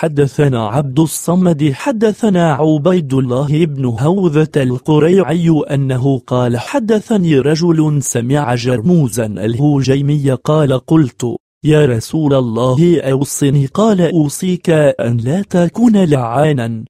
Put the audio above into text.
حدثنا عبد الصمد حدثنا عبيد الله بن هوذة القريعي أنه قال حدثني رجل سمع جرموزا الهجيمي قال قلت يا رسول الله أوصني قال أوصيك أن لا تكون لعانا